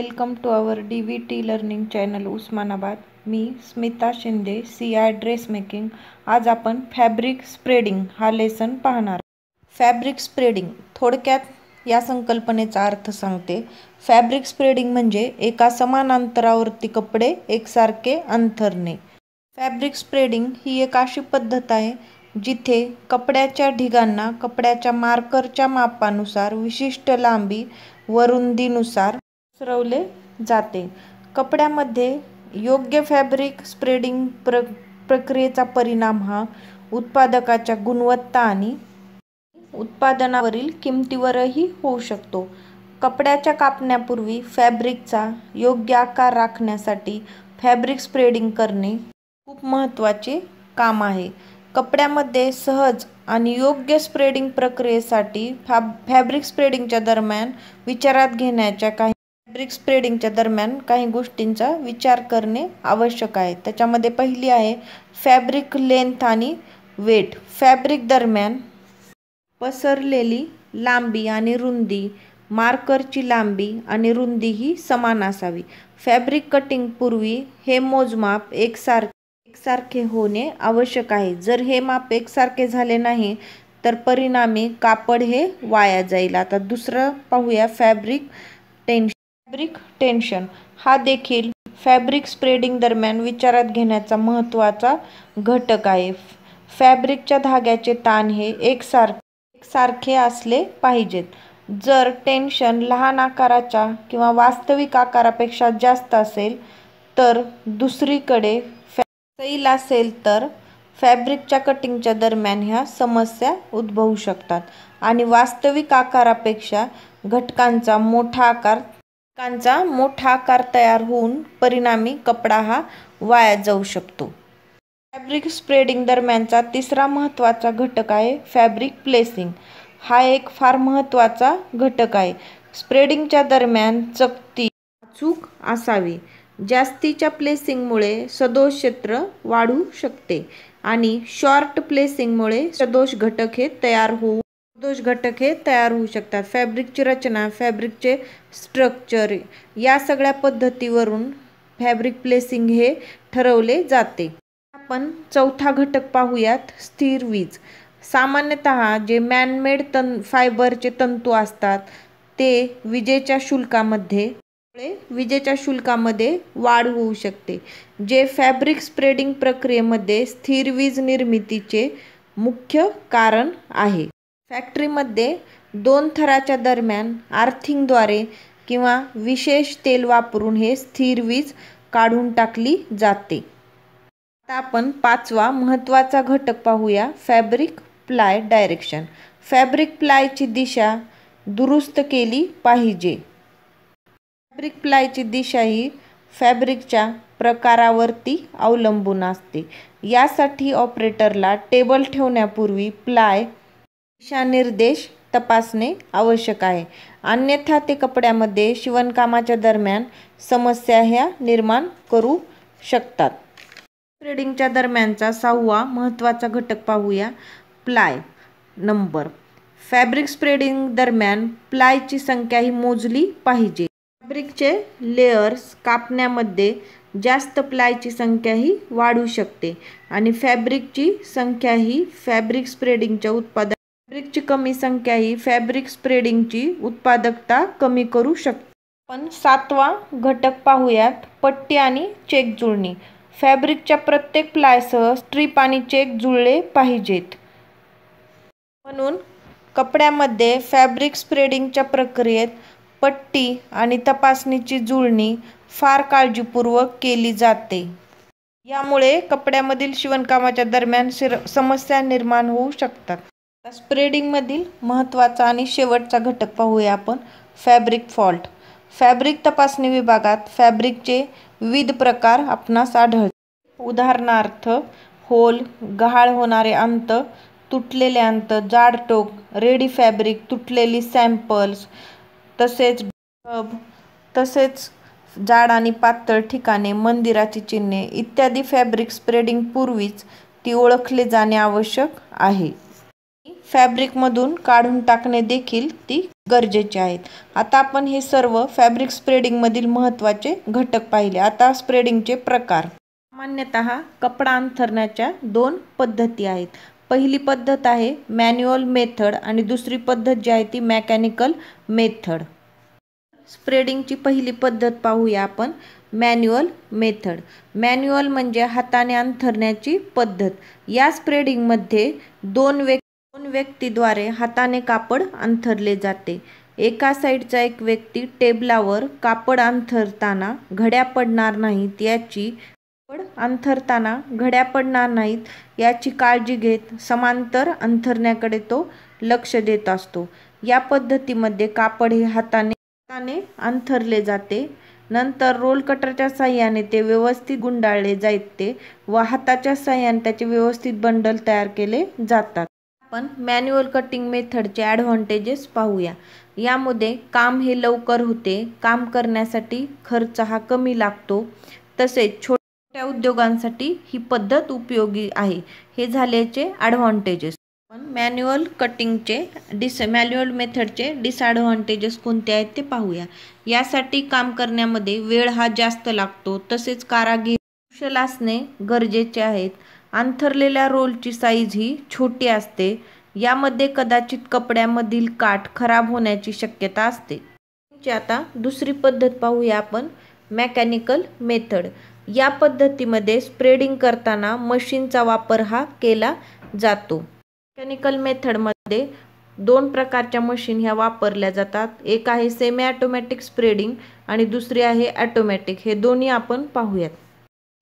welcome to our D V T learning channel Osmanabad मी Smita Shinde C I dress making आज आपण fabric spreading हा lesson पाहणार फॅब्रिक स्प्रेडिंग थोडक्यात या संकल्पनेचा अर्थ सांगते फॅब्रिक स्प्रेडिंग म्हणजे एका समान अंतरावरती कपडे एकसारखे अंथरणे फॅब्रिक स्प्रेडिंग ही एक अशी पद्धत आहे जिथे कपड्याच्या ढिगांना कपड्याच्या मार्करच्या मापानुसार विशिष्ट लांबी व पसरवले जाते कपड्यामध्ये योग्य फॅब्रिक स्प्रेडिंग प्र प्रक्रियेचा परिणाम हा उत्पादकाच्या गुणवत्ता आणि उत्पादनावरील किमतीवरही होऊ शकतो कपड्याच्या कापण्यापूर्वी फॅब्रिकचा योग्य आकार राखण्यासाठी फॅब्रिक स्प्रेडिंग करणे खूप महत्त्वाचे काम आहे कपड्यामध्ये सहज आणि योग्य स्प्रेडिंग प्रक्रियेसाठी फॅब फॅब्रिक स्प्रेडिंगच्या दरम्यान विचारात घेण्याच्या काही फॅब्रिक स्प्रेडिंगच्या दरम्यान काही गोष्टींचा विचार करणे आवश्यक आहे त्याच्यामध्ये पहिली आहे फॅब्रिक लेंथ आणि वेट फॅब्रिक दरम्यान पसरलेली लांबी आणि रुंदी मार्करची लांबी आणि रुंदी ही समान असावी फॅब्रिक कटिंग पूर्वी हे मोजमाप एकसारखे एकसारखे होणे आवश्यक आहे जर हे माप एकसारखे झाले नाही तर परिणामी कापड हे वाया जाईल आता दुसरं पाहूया फॅब्रिक टेन्शन फॅब्रिक टेन्शन हा देखील फॅब्रिक स्प्रेडिंग दरम्यान विचारात घेण्याचा महत्त्वाचा घटक आहे फॅब्रिकच्या धाग्याचे ताण हे एकसारखे एकसारखे असले पाहिजेत जर टेन्शन लहान आकाराच्या किंवा वास्तविक आकारापेक्षा जास्त असेल तर दुसरीकडे फॅ सैल असेल तर फॅब्रिकच्या कटिंगच्या दरम्यान ह्या समस्या उद्भवू शकतात आणि वास्तविक आकारापेक्षा घटकांचा मोठा आकार कांचा मोठा आकार तयार होऊन परिणामी कपडा हा वाया जाऊ शकतो फॅब्रिक स्प्रेडिंग दरम्यानचा तिसरा महत्त्वाचा घटक आहे फॅब्रिक प्लेसिंग हा एक फार महत्त्वाचा घटक आहे स्प्रेडिंगच्या दरम्यान चकती अचूक असावी जास्तीच्या प्लेसिंगमुळे सदोष क्षेत्र वाढू शकते आणि शॉर्ट प्लेसिंगमुळे सदोष घटक हे तयार होऊ दोष घटक हे तयार होऊ शकतात फॅब्रिकची रचना फॅब्रिकचे स्ट्रक्चर या सगळ्या पद्धतीवरून फॅब्रिक प्लेसिंग हे ठरवले जाते आपण चौथा घटक पाहूयात स्थिर वीज सामान्यत जे मॅनमेड तन फायबरचे तंतू असतात ते विजेच्या शुल्कामध्ये विजेच्या शुल्कामध्ये वाढ होऊ शकते जे फॅब्रिक स्प्रेडिंग प्रक्रियेमध्ये स्थिर वीज निर्मितीचे मुख्य कारण आहे फॅक्टरीमध्ये दोन थराच्या दरम्यान आर्थिंगद्वारे किंवा विशेष तेल वापरून हे स्थिर वीज काढून टाकली जाते आता आपण पाचवा महत्त्वाचा घटक पाहूया फॅब्रिक प्लाय डायरेक्शन फॅब्रिक प्लायची दिशा दुरुस्त केली पाहिजे फॅब्रिक प्लायची दिशा ही फॅब्रिकच्या प्रकारावरती अवलंबून असते यासाठी ऑपरेटरला टेबल ठेवण्यापूर्वी प्लाय दिशानिर्देश तपासणे आवश्यक आहे अन्यथा ते कपड्यामध्ये शिवणकामाच्या दरम्यान समस्या ह्या निर्माण करू शकतात थ्रेडिंगच्या दरम्यानचा सहावा महत्त्वाचा घटक पाहूया प्लाय नंबर फॅब्रिक स्प्रेडिंग दरम्यान प्लायची संख्या ही मोजली पाहिजे फॅब्रिकचे लेयर्स कापण्यामध्ये जास्त प्लायची संख्या ही वाढू शकते आणि फॅब्रिकची संख्या ही फॅब्रिक स्प्रेडिंगच्या उत्पादन फॅब्रिकची कमी संख्या ही फॅब्रिक स्प्रेडिंगची उत्पादकता कमी करू शकते पण सातवा घटक पाहूयात पट्टी आणि चेक जुळणी फॅब्रिकच्या प्रत्येक प्लायसह स्ट्रीप आणि चेक जुळले पाहिजेत म्हणून कपड्यामध्ये फॅब्रिक स्प्रेडिंगच्या प्रक्रियेत पट्टी आणि तपासणीची जुळणी फार काळजीपूर्वक केली जाते यामुळे कपड्यामधील शिवणकामाच्या दरम्यान शिर समस्या निर्माण होऊ शकतात आता स्प्रेडिंगमधील महत्त्वाचा आणि शेवटचा घटक पाहूया आपण फॅब्रिक फॉल्ट फॅब्रिक तपासणी विभागात फॅब्रिकचे विविध प्रकार आपणास आढळतात उदाहरणार्थ होल गहाळ होणारे अंत तुटलेले अंत जाड टोक रेडी फॅब्रिक तुटलेली सॅम्पल्स तसेच डब तसेच जाड आणि पातळ ठिकाणे मंदिराची चिन्हे इत्यादी फॅब्रिक स्प्रेडिंग पूर्वीच ती ओळखले जाणे आवश्यक आहे फॅब्रिकमधून काढून टाकणे देखील ती गरजेचे आहेत आता आपण हे सर्व फॅब्रिक स्प्रेडिंगमधील महत्त्वाचे घटक पाहिले आता स्प्रेडिंगचे प्रकार सामान्यत कपडा अंथरण्याच्या दोन पद्धती आहेत पहिली पद्धत आहे मॅन्युअल मेथड आणि दुसरी पद्धत जी आहे ती मॅकॅनिकल मेथड स्प्रेडिंगची पहिली पद्धत पाहूया आपण मॅन्युअल मेथड मॅन्युअल म्हणजे हाताने अंथरण्याची पद्धत या स्प्रेडिंगमध्ये दोन व्यक्ती दोन व्यक्तीद्वारे हाताने कापड अंथरले जाते एका साईडचा एक व्यक्ती टेबलावर कापड अंथरताना घड्या पडणार नाहीत याची कापड अंथरताना घड्या पडणार नाहीत याची काळजी घेत समांतर अंथरण्याकडे तो लक्ष देत असतो या पद्धतीमध्ये कापड हे हाताने हाताने अंथरले जाते नंतर रोल कटरच्या साह्याने ते व्यवस्थित गुंडाळले जाते व हाताच्या साह्याने त्याचे व्यवस्थित बंडल तयार केले जातात आपण मॅन्युअल कटिंग मेथडचे ॲडव्हान्टेजेस पाहूया यामध्ये काम हे लवकर होते काम करण्यासाठी खर्च हा कमी लागतो तसेच छोट्या उद्योगांसाठी ही पद्धत उपयोगी आहे हे झाल्याचे ॲडव्हान्टेजेस पण मॅन्युअल कटिंगचे डिस मॅन्युअल मेथडचे डिसॲडव्हान्टेजेस कोणते आहेत ते पाहूया यासाठी काम करण्यामध्ये वेळ हा जास्त लागतो तसेच कारागीर कुशल असणे गरजेचे आहेत अंथरलेल्या रोलची साईज ही छोटी असते यामध्ये कदाचित कपड्यामधील काठ खराब होण्याची शक्यता असते आता दुसरी पद्धत पाहूया आपण मेकॅनिकल मेथड या पद्धतीमध्ये स्प्रेडिंग करताना मशीनचा वापर हा केला जातो मेकॅनिकल मेथडमध्ये दोन प्रकारच्या मशीन ह्या वापरल्या जातात एक आहे सेमी ॲटोमॅटिक स्प्रेडिंग आणि दुसरी आहे ॲटोमॅटिक हे दोन्ही आपण पाहूयात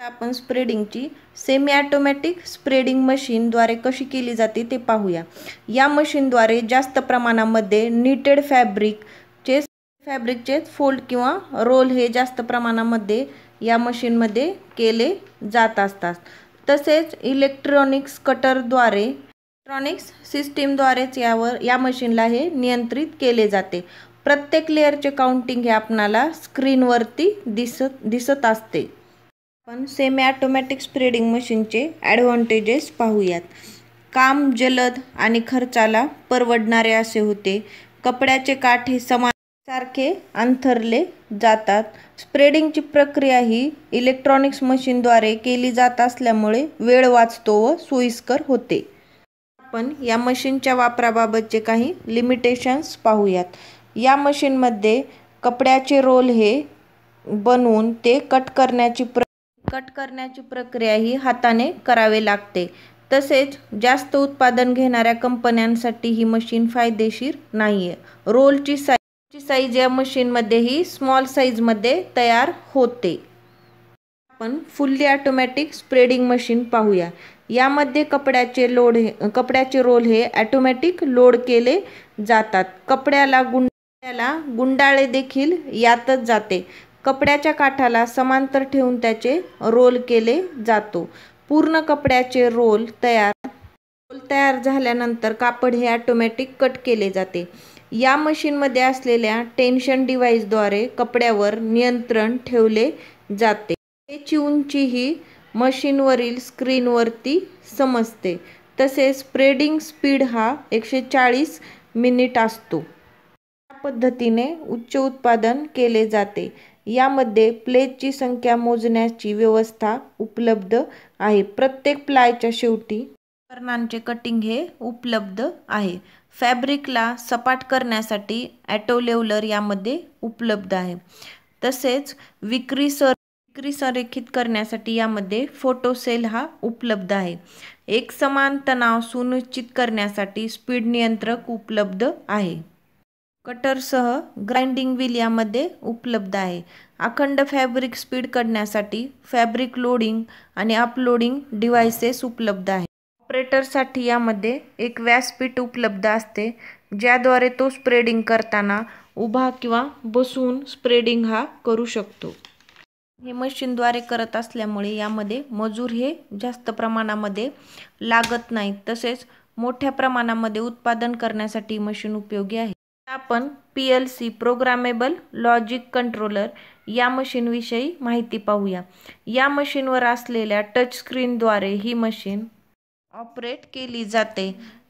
आपण स्प्रेडिंगची सेमी ॲटोमॅटिक स्प्रेडिंग मशीनद्वारे कशी केली जाते ते पाहूया या मशीनद्वारे जास्त प्रमाणामध्ये नीटेड फॅब्रिकचे फॅब्रिकचे फोल्ड किंवा रोल हे जास्त प्रमाणामध्ये या मशीनमध्ये केले जात असतात तसेच इलेक्ट्रॉनिक्स कटरद्वारे इलेक्ट्रॉनिक्स सिस्टीमद्वारेच यावर या मशीनला हे नियंत्रित केले जाते प्रत्येक लेअरचे काउंटिंग हे आपणाला स्क्रीनवरती दिसत दिसत असते आपण सेमी ऑटोमॅटिक स्प्रेडिंग मशीनचे ॲडव्हान्टेजेस पाहूयात काम जलद आणि खर्चाला परवडणारे असे होते कपड्याचे काठे समान सारखे अंथरले जातात स्प्रेडिंगची प्रक्रिया ही इलेक्ट्रॉनिक्स मशीनद्वारे केली जात असल्यामुळे वेळ वाचतो व सोयीस्कर होते आपण या मशीनच्या वापराबाबतचे काही लिमिटेशन्स पाहूयात या मशीनमध्ये कपड्याचे रोल हे बनवून ते कट करण्याची प्र कट करण्याची प्रक्रिया ही हाताने करावे लागते तसेच जास्त उत्पादन घेणाऱ्या कंपन्यांसाठी ही मशीन फायदेशीर नाहीये आहे रोलची साईजची साईज या मशीनमध्येही स्मॉल साईजमध्ये तयार होते आपण फुल्ली ॲटोमॅटिक स्प्रेडिंग मशीन पाहूया यामध्ये कपड्याचे लोड हे कपड्याचे रोल हे ॲटोमॅटिक लोड केले जातात कपड्याला गुंडाळ्याला गुंडाळे देखील यातच जाते कपड्याच्या काठाला समांतर ठेवून त्याचे रोल केले जातो पूर्ण कपड्याचे रोल तयार रोल तयार झाल्यानंतर कापड हे ॲटोमॅटिक कट केले जाते या मशीनमध्ये असलेल्या टेन्शन डिव्हाइसद्वारे कपड्यावर नियंत्रण ठेवले जाते हे उंची ही मशीनवरील स्क्रीनवरती समजते तसेच स्प्रेडिंग स्पीड हा एकशे चाळीस मिनिट असतो या पद्धतीने उच्च उत्पादन केले जाते यामध्ये प्लेटची संख्या मोजण्याची व्यवस्था उपलब्ध आहे प्रत्येक प्लायच्या शेवटी उपकरणांचे कटिंग हे उपलब्ध आहे फॅब्रिकला सपाट करण्यासाठी ॲटो लेवलर यामध्ये उपलब्ध आहे तसेच विक्री सर विक्री संरेखित करण्यासाठी यामध्ये फोटो सेल हा उपलब्ध आहे एक समान तणाव सुनिश्चित करण्यासाठी स्पीड नियंत्रक उपलब्ध आहे कटरसह ग्राइंडिंग व्हील यामध्ये उपलब्ध आहे अखंड फॅब्रिक स्पीड करण्यासाठी फॅब्रिक लोडिंग आणि अपलोडिंग डिव्हाइसेस उपलब्ध आहे ऑपरेटरसाठी यामध्ये एक व्यासपीठ उपलब्ध असते ज्याद्वारे तो स्प्रेडिंग करताना उभा किंवा बसून स्प्रेडिंग हा करू शकतो हे मशीनद्वारे करत असल्यामुळे यामध्ये मजूर हे जास्त प्रमाणामध्ये लागत नाही तसेच मोठ्या प्रमाणामध्ये उत्पादन करण्यासाठी मशीन उपयोगी आहे आपण P L C programmable logic controller या मशीनविषयी माहिती पाहूया या मशीनवर असलेल्या टचस्क्रीनद्वारे ही मशीन ऑपरेट केली जाते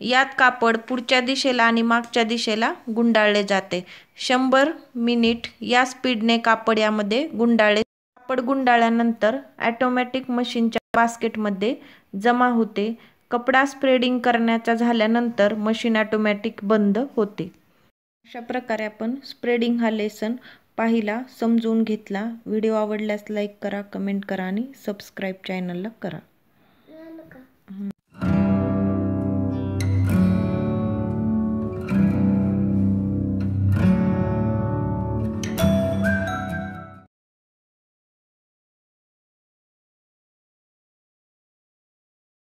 यात कापड पुढच्या दिशेला आणि मागच्या दिशेला गुंडाळले जाते शंभर मिनिट या स्पीडने कापड यामध्ये गुंडाळले कापड गुंडाळल्यानंतर ॲटोमॅटिक मशीनच्या बास्केटमध्ये जमा होते कपडा स्प्रेडिंग करण्याच्या झाल्यानंतर मशीन ॲटोमॅटिक बंद होते अशा प्रकारे आपण स्प्रेडिंग हा लेसन पाहिला समजून घेतला व्हिडिओ आवडल्यास लाईक करा कमेंट करा आणि सबस्क्राईब चॅनलला करा